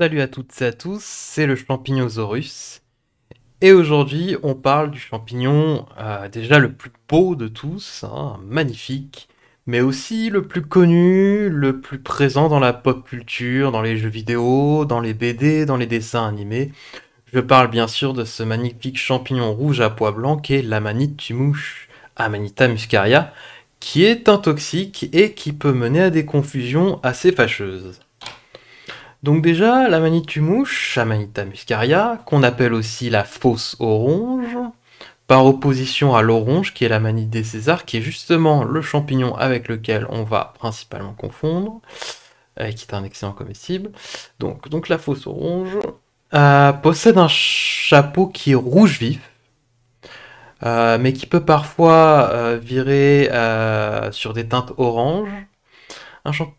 Salut à toutes et à tous, c'est le Champignosaurus. Et aujourd'hui, on parle du champignon euh, déjà le plus beau de tous, hein, magnifique, mais aussi le plus connu, le plus présent dans la pop culture, dans les jeux vidéo, dans les BD, dans les dessins animés. Je parle bien sûr de ce magnifique champignon rouge à pois blanc qui est l'amanite tumouche, Amanita muscaria, qui est un toxique et qui peut mener à des confusions assez fâcheuses. Donc déjà, la Manitou mouche, Amanita muscaria, qu'on appelle aussi la fausse orange, par opposition à l'orange qui est la Manite des Césars, qui est justement le champignon avec lequel on va principalement confondre, euh, et qui est un excellent comestible. Donc, la fausse orange euh, possède un chapeau qui est rouge vif, euh, mais qui peut parfois virer sur des teintes oranges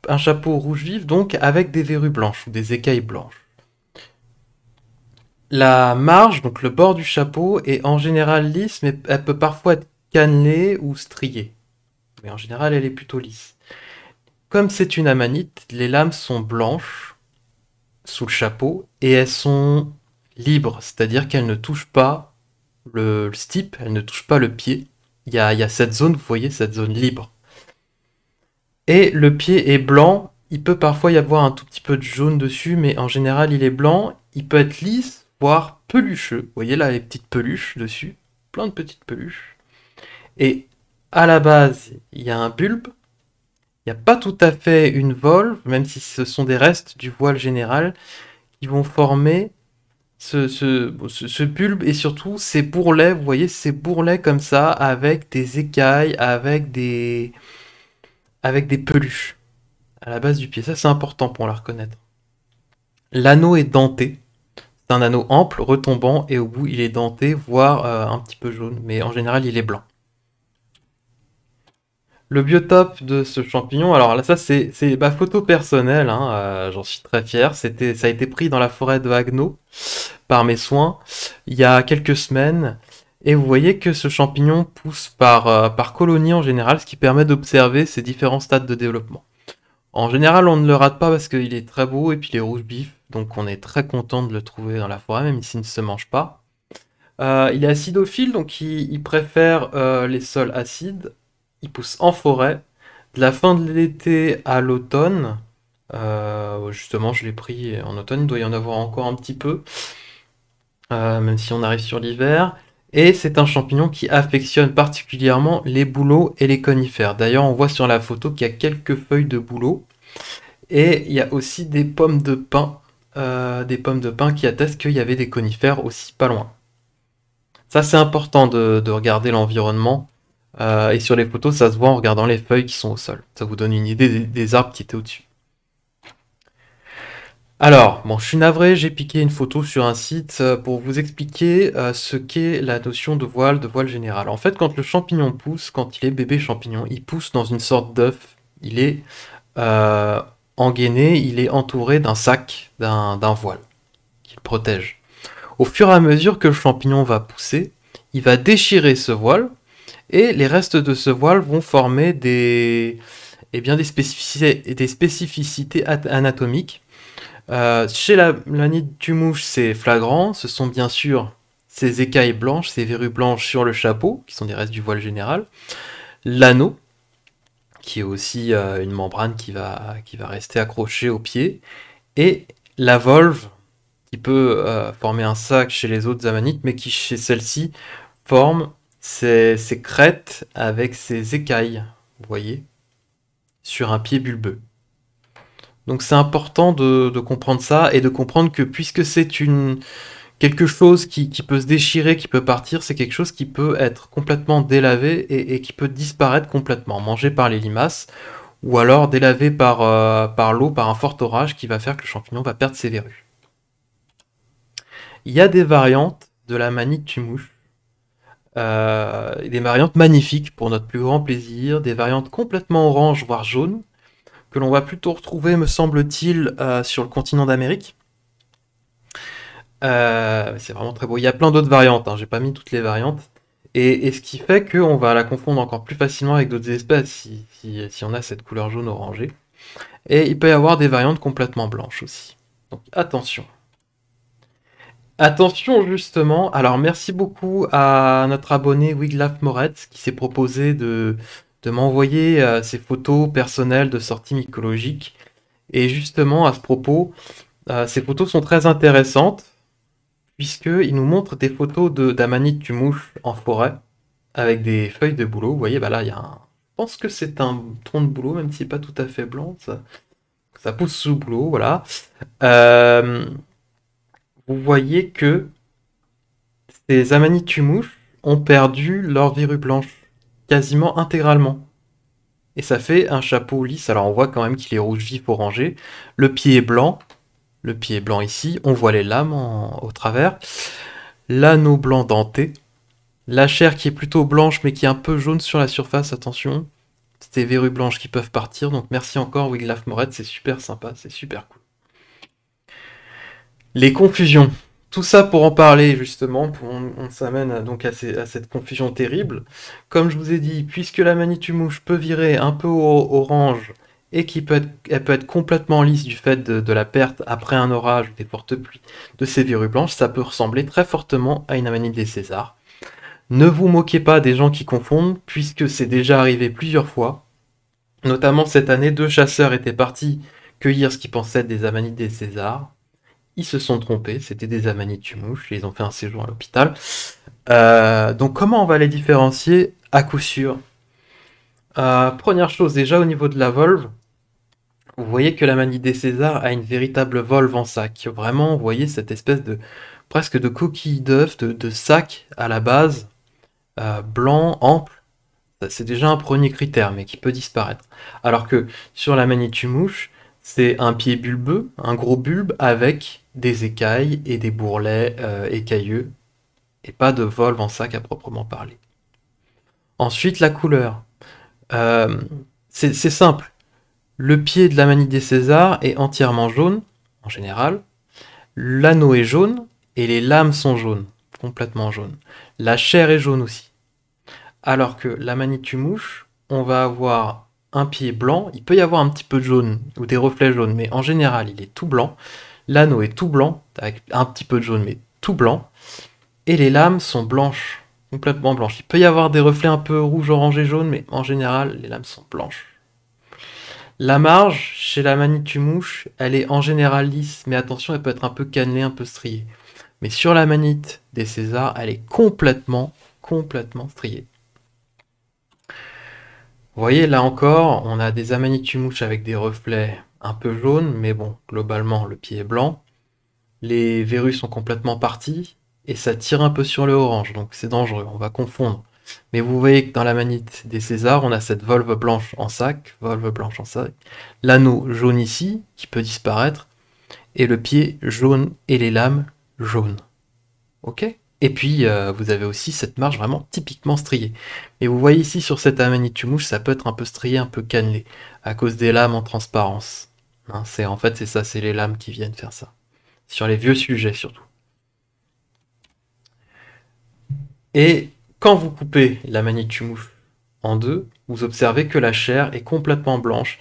un, chapeau rouge vif, donc avec des verrues blanches ou des écailles blanches. La marge, donc le bord du chapeau, est en général lisse, mais elle peut parfois être cannelée ou striée. Mais en général, elle est plutôt lisse. Comme c'est une amanite, les lames sont blanches sous le chapeau et elles sont libres, c'est-à-dire qu'elles ne touchent pas le, stipe, elles ne touchent pas le pied. Il y a cette zone, vous voyez, cette zone libre. Et le pied est blanc. Il peut parfois y avoir un tout petit peu de jaune dessus, mais en général, il est blanc. Il peut être lisse, voire pelucheux. Vous voyez là les petites peluches dessus, plein de petites peluches. Et à la base, il y a un bulbe. Il n'y a pas tout à fait une volve, même si ce sont des restes du voile général, qui vont former ce, bulbe et surtout ces bourrelets, vous voyez, ces bourrelets comme ça, avec des écailles, avec des, avec des peluches à la base du pied. Ça, c'est important pour la reconnaître. L'anneau est denté. C'est un anneau ample, retombant, et au bout, il est denté, voire euh, un petit peu jaune, mais en général, il est blanc. Le biotope de ce champignon, alors là, ça, c'est ma photo personnelle, hein, euh, j'en suis très fier. Ça a été pris dans la forêt de Hagno par mes soins il y a quelques semaines. Et vous voyez que ce champignon pousse par, euh, par colonie en général, ce qui permet d'observer ses différents stades de développement. En général, on ne le rate pas parce qu'il est très beau et puis il est rouge bif, donc on est très content de le trouver dans la forêt, même s'il ne se mange pas. Euh, il est acidophile, donc il, préfère euh, les sols acides. Il pousse en forêt. De la fin de l'été à l'automne, justement, je l'ai pris en automne, il doit y en avoir encore un petit peu, même si on arrive sur l'hiver. Et c'est un champignon qui affectionne particulièrement les bouleaux et les conifères. D'ailleurs, on voit sur la photo qu'il y a quelques feuilles de bouleaux. Et il y a aussi des pommes de pin, euh, des pommes de pin qui attestent qu'il y avait des conifères aussi pas loin. Ça, c'est important de, regarder l'environnement. Euh, et sur les photos, ça se voit en regardant les feuilles qui sont au sol. Ça vous donne une idée des arbres qui étaient au-dessus. Alors, bon, je suis navré, j'ai piqué une photo sur un site euh, pour vous expliquer euh, ce qu'est la notion de voile, de voile générale. En fait, quand le champignon pousse, quand il est bébé champignon, il pousse dans une sorte d'œuf. Il est euh, engainé, il est entouré d'un sac, d'un voile qui le protège. Au fur et à mesure que le champignon va pousser, il va déchirer ce voile et les restes de ce voile vont former des, eh bien, des spécificités anatomiques euh, chez la, manite mouche, c'est flagrant. Ce sont bien sûr ces écailles blanches, ces verrues blanches sur le chapeau, qui sont des restes du voile général. L'anneau, qui est aussi euh, une membrane qui va, qui va rester accrochée au pied. Et la volve, qui peut euh, former un sac chez les autres amanites, mais qui chez celle-ci forme ses, ses crêtes avec ses écailles, vous voyez, sur un pied bulbeux. Donc c'est important de, comprendre ça et de comprendre que puisque c'est une quelque chose qui, peut se déchirer, qui peut partir, c'est quelque chose qui peut être complètement délavé et, qui peut disparaître complètement, mangé par les limaces, ou alors délavé par, euh, par l'eau, par un fort orage qui va faire que le champignon va perdre ses verrues. Il y a des variantes de la manie de Tumouche, euh, des variantes magnifiques pour notre plus grand plaisir, des variantes complètement orange voire jaune, que l'on va plutôt retrouver, me semble-t-il, euh, sur le continent d'Amérique. Euh, c'est vraiment très beau. Il y a plein d'autres variantes, hein. j'ai pas mis toutes les variantes. Et, ce qui fait qu'on va la confondre encore plus facilement avec d'autres espèces si, si, on a cette couleur jaune orangée. Et il peut y avoir des variantes complètement blanches aussi. Donc attention. Attention justement, alors merci beaucoup à notre abonné Wiglaf Moretz qui s'est proposé de, de m'envoyer euh, ces photos personnelles de sorties mycologiques. Et justement, à ce propos, euh, ces photos sont très intéressantes, puisqu'ils nous montrent des photos d'amanite de, en forêt, avec des feuilles de bouleau. Vous voyez, bah là, il y a Je pense que c'est un tronc de bouleau, même si n'est pas tout à fait blanc. Ça, pousse sous bouleau, voilà. Euh, vous voyez que ces amanites tumouches ont perdu leur virus blanche quasiment intégralement. Et ça fait un chapeau lisse. Alors on voit quand même qu'il est rouge vif orangé. Le pied est blanc. Le pied est blanc ici. On voit les lames au travers. L'anneau blanc denté. La chair qui est plutôt blanche mais qui est un peu jaune sur la surface, attention. c'est des verrues blanches qui peuvent partir. Donc merci encore Wiglaf Moret, c'est super sympa, c'est super cool. Les conclusions. Tout ça pour en parler justement, pour, on, s'amène euh, donc à, cette confusion terrible. Comme je vous ai dit, puisque la mouche peut virer un peu au, orange et qui peut être, complètement lisse du fait de, la perte après un orage ou des fortes pluies de ces virus blanches, ça peut ressembler très fortement à une amanite des Césars. Ne vous moquez pas des gens qui confondent, puisque c'est déjà arrivé plusieurs fois. Notamment cette année, deux chasseurs étaient partis cueillir ce qu'ils pensaient être des amanites des Césars ils se sont trompés, c'était des amanites Amani-Tumouches, ils ont fait un séjour à l'hôpital. Euh, donc comment on va les différencier à coup sûr euh, Première chose, déjà au niveau de la Volve, vous voyez que la manie des Césars a une véritable Volve en sac. Vraiment, vous voyez cette espèce de presque de coquille d'œuf, de, sac à la base, euh, blanc, ample. C'est déjà un premier critère, mais qui peut disparaître. Alors que sur la manie mouche c'est un pied bulbeux, un gros bulbe avec des écailles et des bourrelets euh, écailleux, et pas de volve en sac à proprement parler. Ensuite, la couleur. Euh, c'est simple. Le pied de la manie des Césars est entièrement jaune, en général. L'anneau est jaune et les lames sont jaunes, complètement jaunes. La chair est jaune aussi. Alors que la manie mouche, on va avoir un pied blanc, il peut y avoir un petit peu de jaune ou des reflets jaunes, mais en général, il est tout blanc. L'anneau est tout blanc, avec un petit peu de jaune, mais tout blanc. Et les lames sont blanches, complètement blanches. Il peut y avoir des reflets un peu rouge, et jaune, mais en général, les lames sont blanches. La marge, chez la mouche elle est en général lisse, mais attention, elle peut être un peu cannelée, un peu striée. Mais sur la manite des Césars, elle est complètement, complètement striée. Vous voyez, là encore, on a des amanitumouches avec des reflets un peu jaunes, mais bon, globalement, le pied est blanc. Les verrues sont complètement parties, et ça tire un peu sur le orange, donc c'est dangereux, on va confondre. Mais vous voyez que dans la manite des Césars, on a cette volve blanche en sac, volve blanche en sac, l'anneau jaune ici, qui peut disparaître, et le pied jaune et les lames jaunes. Ok et puis, euh, vous avez aussi cette marge vraiment typiquement striée. Et vous voyez ici sur cette amanitumouche, ça peut être un peu strié, un peu cannelé, à cause des lames en transparence. Hein, en fait, c'est ça, c'est les lames qui viennent faire ça. Sur les vieux sujets, surtout. Et quand vous coupez la en deux, vous observez que la chair est complètement blanche.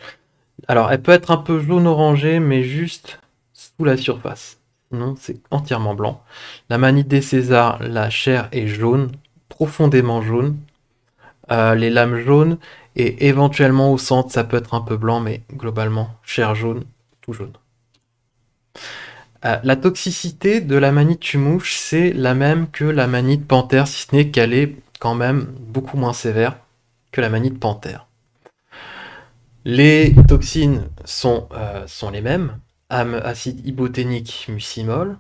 Alors, elle peut être un peu jaune-orangée, mais juste sous la surface non, c'est entièrement blanc. La manite des Césars, la chair est jaune, profondément jaune. Euh, les lames jaunes, et éventuellement au centre, ça peut être un peu blanc, mais globalement, chair jaune, tout jaune. Euh, la toxicité de la manite Tumouche, c'est la même que la manite de Panthère, si ce n'est qu'elle est quand même beaucoup moins sévère que la manite de Panthère. Les toxines sont euh, les mêmes, acide iboténique mucimol,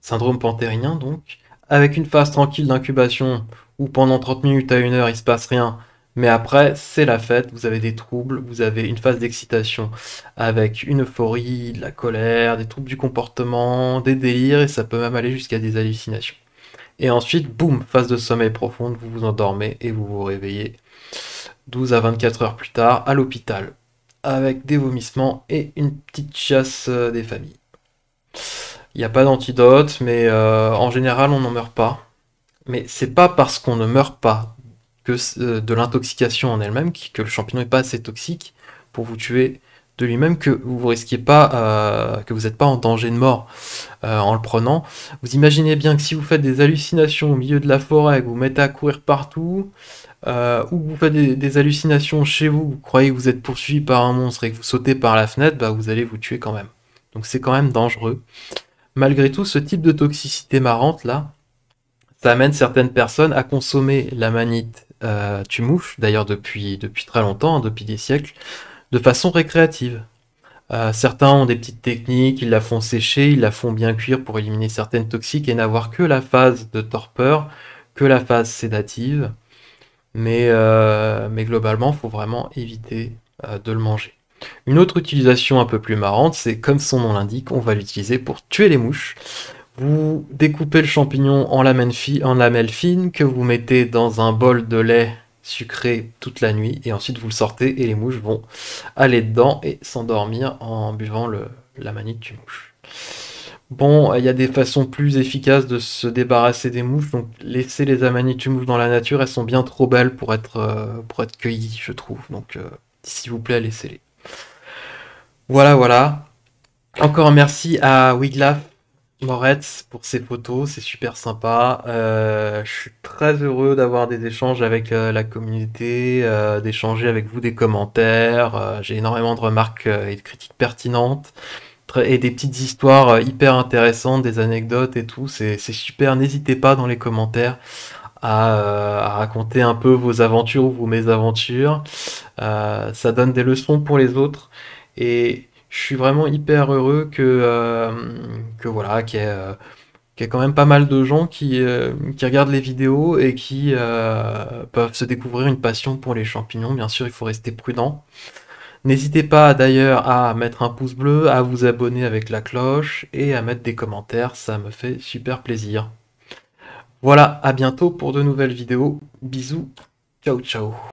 syndrome panthérien donc, avec une phase tranquille d'incubation où pendant 30 minutes à 1 heure il se passe rien, mais après c'est la fête, vous avez des troubles, vous avez une phase d'excitation avec une euphorie, de la colère, des troubles du comportement, des délires et ça peut même aller jusqu'à des hallucinations. Et ensuite, boum, phase de sommeil profonde, vous vous endormez et vous vous réveillez 12 à 24 heures plus tard à l'hôpital avec des vomissements et une petite chasse euh, des familles. Il n'y a pas d'antidote, mais euh, en général, on n'en meurt pas. Mais c'est pas parce qu'on ne meurt pas que euh, de l'intoxication en elle-même, que le champignon n'est pas assez toxique pour vous tuer de lui-même, que vous risquez pas, que vous n'êtes pas en danger de mort en le prenant. Vous imaginez bien que si vous faites des hallucinations au milieu de la forêt, que vous, vous mettez à courir partout, euh, ou vous faites des, hallucinations chez vous, vous croyez que vous êtes poursuivi par un monstre et que vous sautez par la fenêtre, bah vous allez vous tuer quand même. Donc c'est quand même dangereux. Malgré tout, ce type de toxicité marrante là, ça amène certaines personnes à consommer la manite euh, tumouche, d'ailleurs depuis, depuis très longtemps, hein, depuis des siècles, de façon récréative. Euh, certains ont des petites techniques, ils la font sécher, ils la font bien cuire pour éliminer certaines toxiques et n'avoir que la phase de torpeur, que la phase sédative. Euh, mais, globalement, il faut vraiment éviter euh, de le manger. Une autre utilisation un peu plus marrante, c'est comme son nom l'indique, on va l'utiliser pour tuer les mouches. Vous découpez le champignon en lamelles, fines que vous mettez dans un bol de lait sucré toute la nuit et ensuite vous le sortez et les mouches vont aller dedans et s'endormir en buvant le, la manite de mouche. Bon, il y a des façons plus efficaces de se débarrasser des mouches, donc laissez les amanitus mouches dans la nature, elles sont bien trop belles pour être, euh, cueillies, je trouve. Donc, euh, s'il vous plaît, laissez-les. Voilà, voilà. Encore merci à Wiglaf Moretz pour ses photos, c'est super sympa. Euh, je suis très heureux d'avoir des échanges avec la communauté, d'échanger avec vous des commentaires. J'ai énormément de remarques et de critiques pertinentes et des petites histoires euh, hyper intéressantes, des anecdotes et tout. C'est super. N'hésitez pas dans les commentaires euh, à, raconter un peu vos aventures ou vos mésaventures. Euh, ça donne des leçons pour les autres. Et je suis vraiment hyper heureux que, voilà, qu'il y, ait quand même pas mal de gens qui, qui regardent les vidéos et qui peuvent se découvrir une passion pour les champignons. Bien sûr, il faut rester prudent. N'hésitez pas d'ailleurs à mettre un pouce bleu, à vous abonner avec la cloche et à mettre des commentaires, ça me fait super plaisir. Voilà, à bientôt pour de nouvelles vidéos. Bisous, ciao ciao